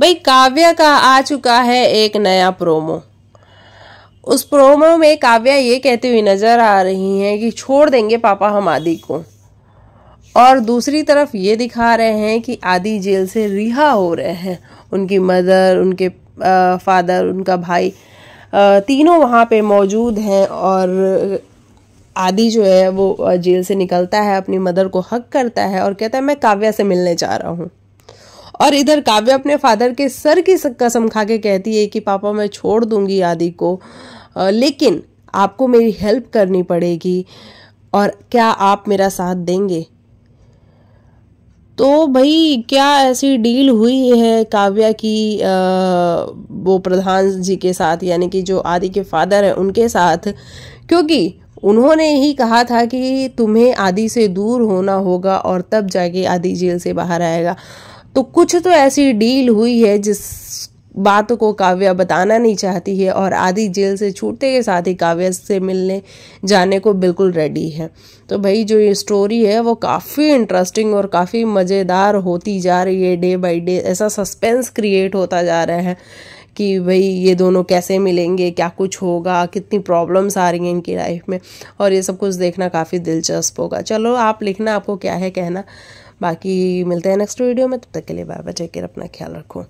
भाई काव्या का आ चुका है एक नया प्रोमो उस प्रोमो में काव्या ये कहती हुई नज़र आ रही हैं कि छोड़ देंगे पापा हम आदि को और दूसरी तरफ ये दिखा रहे हैं कि आदि जेल से रिहा हो रहे हैं उनकी मदर उनके फादर उनका भाई तीनों वहाँ पे मौजूद हैं और आदि जो है वो जेल से निकलता है अपनी मदर को हक करता है और कहता है मैं काव्या से मिलने जा रहा हूँ और इधर काव्य अपने फादर के सर की कसम खा के कहती है कि पापा मैं छोड़ दूंगी आदि को लेकिन आपको मेरी हेल्प करनी पड़ेगी और क्या आप मेरा साथ देंगे तो भाई क्या ऐसी डील हुई है काव्या की आ, वो प्रधान जी के साथ यानी कि जो आदि के फादर हैं उनके साथ क्योंकि उन्होंने ही कहा था कि तुम्हें आदि से दूर होना होगा और तब जाके आदि जेल से बाहर आएगा तो कुछ तो ऐसी डील हुई है जिस बात को काव्या बताना नहीं चाहती है और आदि जेल से छूटते के साथ ही काव्या से मिलने जाने को बिल्कुल रेडी है तो भाई जो ये स्टोरी है वो काफ़ी इंटरेस्टिंग और काफ़ी मज़ेदार होती जा रही है डे बाई डे ऐसा सस्पेंस क्रिएट होता जा रहा है कि भाई ये दोनों कैसे मिलेंगे क्या कुछ होगा कितनी प्रॉब्लम्स आ रही हैं इनकी लाइफ में और ये सब कुछ देखना काफ़ी दिलचस्प होगा चलो आप लिखना आपको क्या है कहना बाकी मिलते हैं नेक्स्ट वीडियो में तब तक के लिए बाय बाय टेक केयर अपना ख्याल रखो